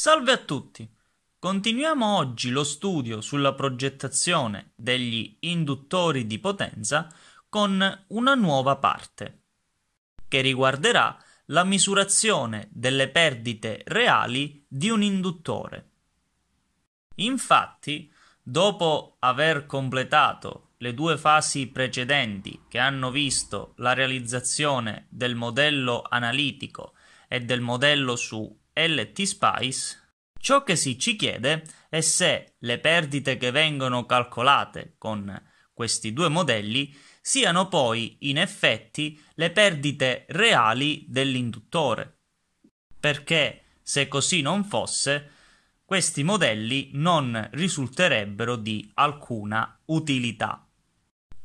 Salve a tutti! Continuiamo oggi lo studio sulla progettazione degli induttori di potenza con una nuova parte, che riguarderà la misurazione delle perdite reali di un induttore. Infatti, dopo aver completato le due fasi precedenti che hanno visto la realizzazione del modello analitico e del modello su LT Spice, ciò che si ci chiede è se le perdite che vengono calcolate con questi due modelli siano poi in effetti le perdite reali dell'induttore. Perché se così non fosse, questi modelli non risulterebbero di alcuna utilità.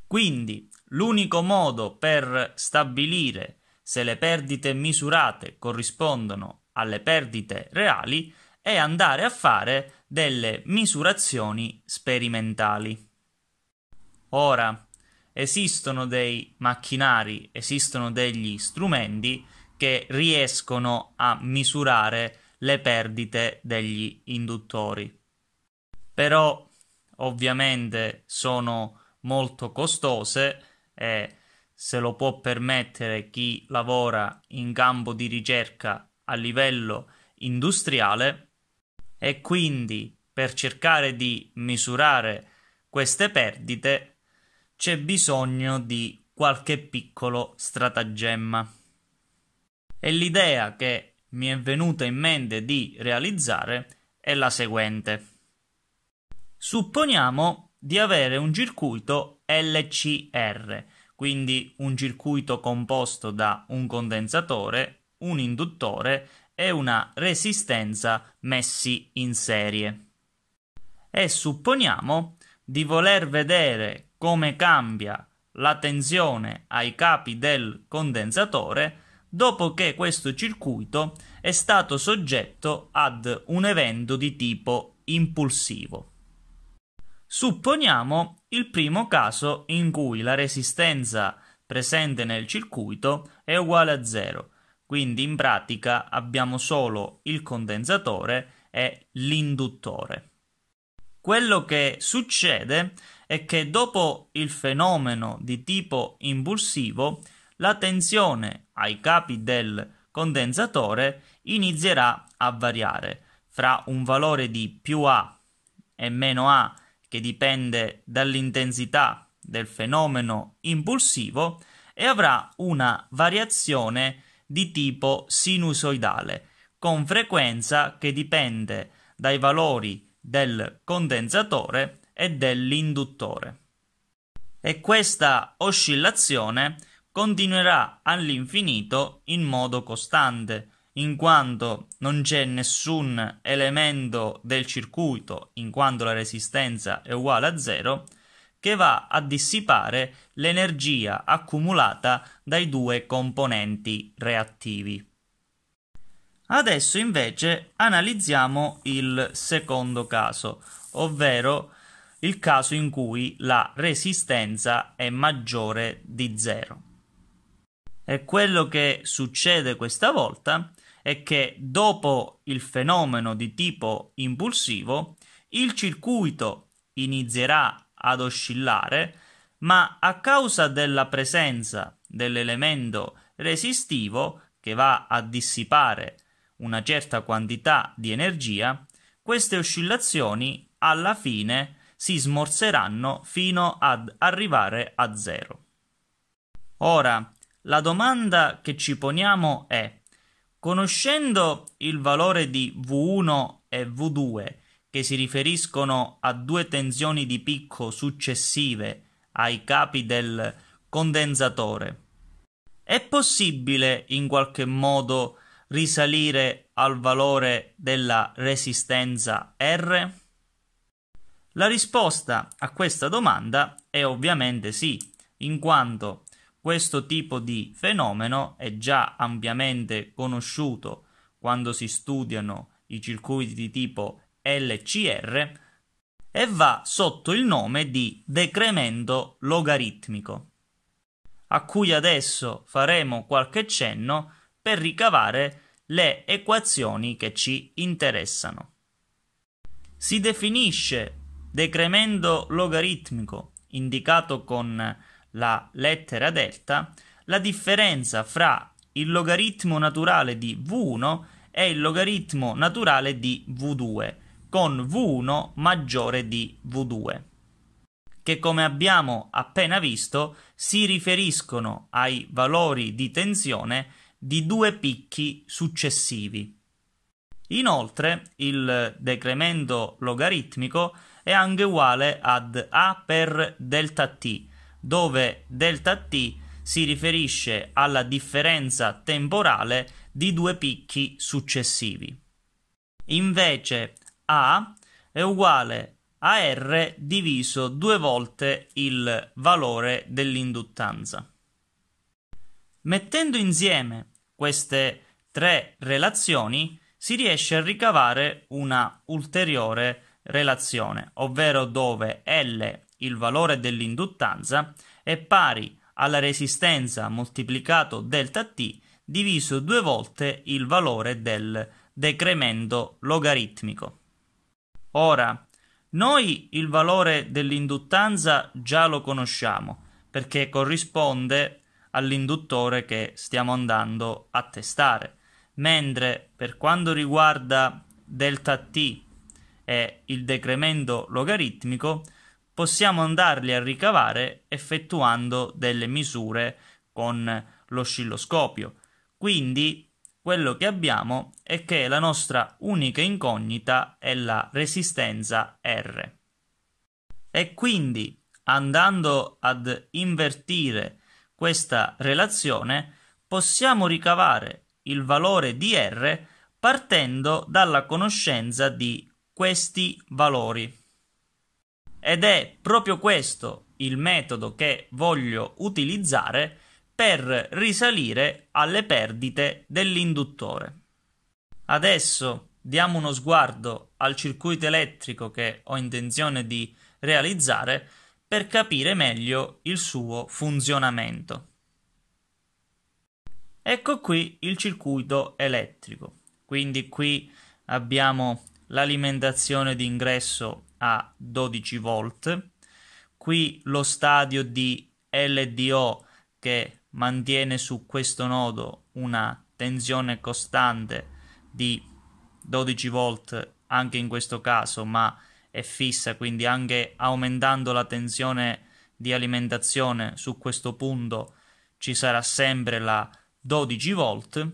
Quindi l'unico modo per stabilire se le perdite misurate corrispondono alle perdite reali e andare a fare delle misurazioni sperimentali. Ora, esistono dei macchinari, esistono degli strumenti che riescono a misurare le perdite degli induttori. Però ovviamente sono molto costose e se lo può permettere chi lavora in campo di ricerca a livello industriale e quindi per cercare di misurare queste perdite c'è bisogno di qualche piccolo stratagemma. E l'idea che mi è venuta in mente di realizzare è la seguente. Supponiamo di avere un circuito LCR, quindi un circuito composto da un condensatore un induttore e una resistenza messi in serie. E supponiamo di voler vedere come cambia la tensione ai capi del condensatore dopo che questo circuito è stato soggetto ad un evento di tipo impulsivo. Supponiamo il primo caso in cui la resistenza presente nel circuito è uguale a zero quindi in pratica abbiamo solo il condensatore e l'induttore. Quello che succede è che dopo il fenomeno di tipo impulsivo, la tensione ai capi del condensatore inizierà a variare fra un valore di più A e meno A che dipende dall'intensità del fenomeno impulsivo e avrà una variazione di tipo sinusoidale, con frequenza che dipende dai valori del condensatore e dell'induttore. E questa oscillazione continuerà all'infinito in modo costante, in quanto non c'è nessun elemento del circuito, in quanto la resistenza è uguale a zero, che va a dissipare l'energia accumulata dai due componenti reattivi. Adesso invece analizziamo il secondo caso, ovvero il caso in cui la resistenza è maggiore di zero. E quello che succede questa volta è che dopo il fenomeno di tipo impulsivo, il circuito inizierà ad oscillare, ma a causa della presenza dell'elemento resistivo che va a dissipare una certa quantità di energia, queste oscillazioni alla fine si smorzeranno fino ad arrivare a zero. Ora, la domanda che ci poniamo è, conoscendo il valore di V1 e V2 che si riferiscono a due tensioni di picco successive ai capi del condensatore. È possibile in qualche modo risalire al valore della resistenza R? La risposta a questa domanda è ovviamente sì, in quanto questo tipo di fenomeno è già ampiamente conosciuto quando si studiano i circuiti di tipo LCR e va sotto il nome di decremento logaritmico, a cui adesso faremo qualche cenno per ricavare le equazioni che ci interessano. Si definisce decremento logaritmico, indicato con la lettera delta, la differenza fra il logaritmo naturale di V1 e il logaritmo naturale di V2, con V1 maggiore di V2, che come abbiamo appena visto si riferiscono ai valori di tensione di due picchi successivi. Inoltre il decremento logaritmico è anche uguale ad A per delta t, dove delta t si riferisce alla differenza temporale di due picchi successivi. Invece a è uguale a R diviso due volte il valore dell'induttanza. Mettendo insieme queste tre relazioni si riesce a ricavare una ulteriore relazione, ovvero dove L, il valore dell'induttanza, è pari alla resistenza moltiplicato delta t diviso due volte il valore del decremento logaritmico. Ora, noi il valore dell'induttanza già lo conosciamo perché corrisponde all'induttore che stiamo andando a testare, mentre per quanto riguarda delta t e il decremento logaritmico possiamo andarli a ricavare effettuando delle misure con l'oscilloscopio. Quindi quello che abbiamo è che la nostra unica incognita è la resistenza R. E quindi, andando ad invertire questa relazione, possiamo ricavare il valore di R partendo dalla conoscenza di questi valori. Ed è proprio questo il metodo che voglio utilizzare per risalire alle perdite dell'induttore. Adesso diamo uno sguardo al circuito elettrico che ho intenzione di realizzare per capire meglio il suo funzionamento. Ecco qui il circuito elettrico. Quindi qui abbiamo l'alimentazione di ingresso a 12 volt, qui lo stadio di LDO che mantiene su questo nodo una tensione costante di 12 volt anche in questo caso ma è fissa quindi anche aumentando la tensione di alimentazione su questo punto ci sarà sempre la 12 volt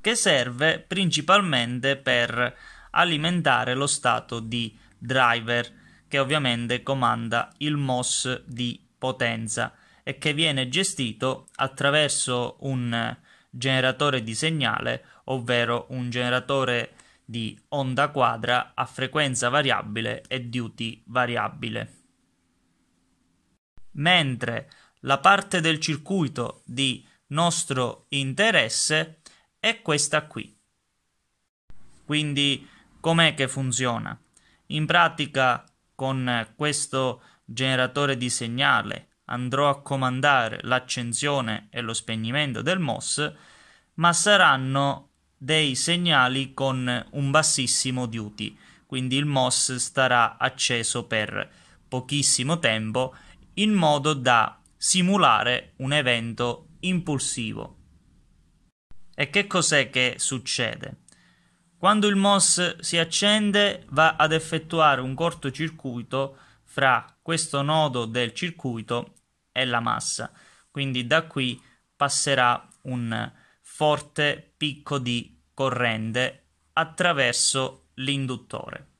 che serve principalmente per alimentare lo stato di driver che ovviamente comanda il MOS di potenza e che viene gestito attraverso un generatore di segnale, ovvero un generatore di onda quadra a frequenza variabile e duty variabile. Mentre la parte del circuito di nostro interesse è questa qui. Quindi com'è che funziona? In pratica con questo generatore di segnale andrò a comandare l'accensione e lo spegnimento del MOS, ma saranno dei segnali con un bassissimo duty, quindi il MOS starà acceso per pochissimo tempo in modo da simulare un evento impulsivo. E che cos'è che succede? Quando il MOS si accende va ad effettuare un cortocircuito fra questo nodo del circuito è la massa, quindi da qui passerà un forte picco di corrente attraverso l'induttore.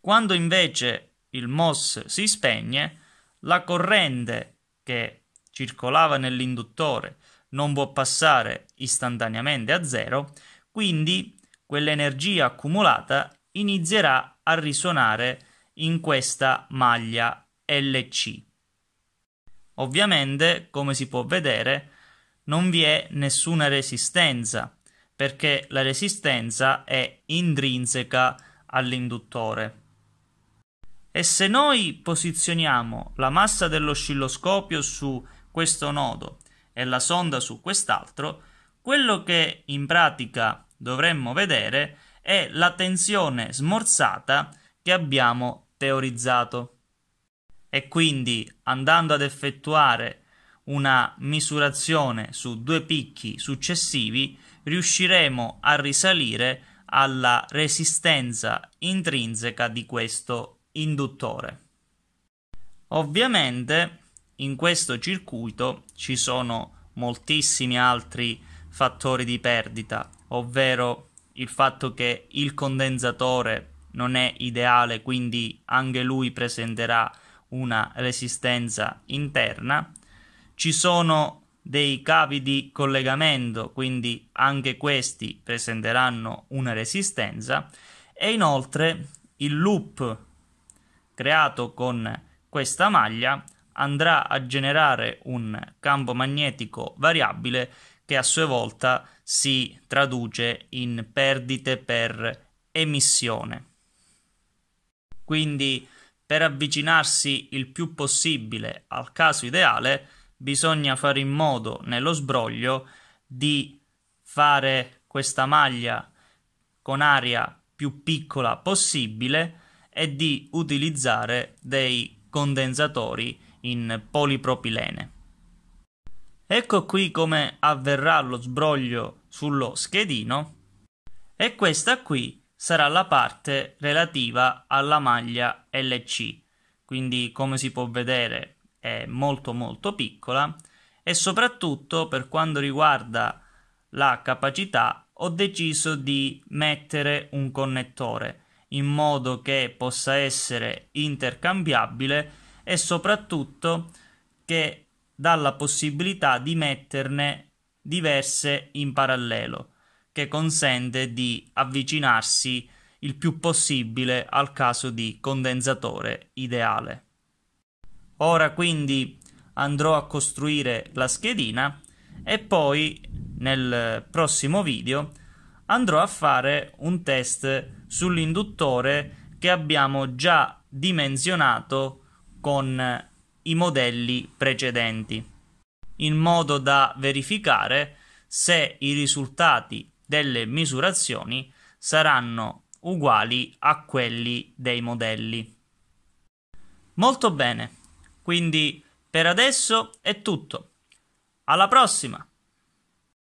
Quando invece il MOS si spegne, la corrente che circolava nell'induttore non può passare istantaneamente a zero, quindi quell'energia accumulata inizierà a risuonare in questa maglia LC. Ovviamente, come si può vedere, non vi è nessuna resistenza, perché la resistenza è intrinseca all'induttore. E se noi posizioniamo la massa dell'oscilloscopio su questo nodo e la sonda su quest'altro, quello che in pratica dovremmo vedere è la tensione smorzata che abbiamo teorizzato. E quindi andando ad effettuare una misurazione su due picchi successivi riusciremo a risalire alla resistenza intrinseca di questo induttore. Ovviamente in questo circuito ci sono moltissimi altri fattori di perdita, ovvero il fatto che il condensatore non è ideale, quindi anche lui presenterà una resistenza interna. Ci sono dei cavi di collegamento, quindi anche questi presenteranno una resistenza e inoltre il loop creato con questa maglia andrà a generare un campo magnetico variabile che a sua volta si traduce in perdite per emissione. Quindi per avvicinarsi il più possibile al caso ideale bisogna fare in modo nello sbroglio di fare questa maglia con aria più piccola possibile e di utilizzare dei condensatori in polipropilene. Ecco qui come avverrà lo sbroglio sullo schedino e questa qui sarà la parte relativa alla maglia LC, quindi come si può vedere è molto molto piccola e soprattutto per quanto riguarda la capacità ho deciso di mettere un connettore in modo che possa essere intercambiabile e soprattutto che dà la possibilità di metterne diverse in parallelo che consente di avvicinarsi il più possibile al caso di condensatore ideale. Ora quindi andrò a costruire la schedina e poi nel prossimo video andrò a fare un test sull'induttore che abbiamo già dimensionato con i modelli precedenti in modo da verificare se i risultati delle misurazioni saranno uguali a quelli dei modelli. Molto bene, quindi per adesso è tutto. Alla prossima!